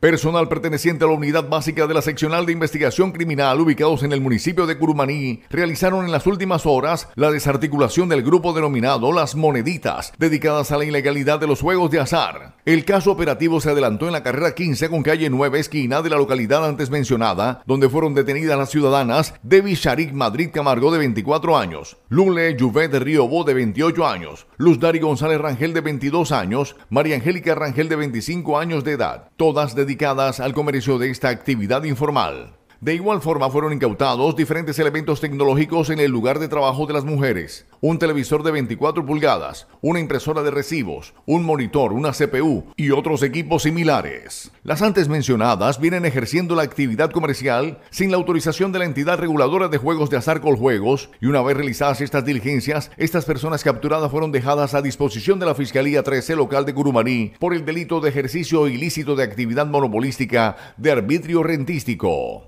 Personal perteneciente a la Unidad Básica de la Seccional de Investigación Criminal ubicados en el municipio de Curumaní realizaron en las últimas horas la desarticulación del grupo denominado Las Moneditas, dedicadas a la ilegalidad de los juegos de azar. El caso operativo se adelantó en la carrera 15 con calle 9 esquina de la localidad antes mencionada, donde fueron detenidas las ciudadanas Debbie Sharik Madrid Camargo de 24 años, Lule Juvet Bo, de 28 años, Luz Dari González Rangel de 22 años, María Angélica Rangel de 25 años de edad, todas dedicadas al comercio de esta actividad informal. De igual forma fueron incautados diferentes elementos tecnológicos en el lugar de trabajo de las mujeres, un televisor de 24 pulgadas, una impresora de recibos, un monitor, una CPU y otros equipos similares. Las antes mencionadas vienen ejerciendo la actividad comercial sin la autorización de la entidad reguladora de juegos de azar Coljuegos y una vez realizadas estas diligencias, estas personas capturadas fueron dejadas a disposición de la Fiscalía 13 local de Curumaní por el delito de ejercicio ilícito de actividad monopolística de arbitrio rentístico.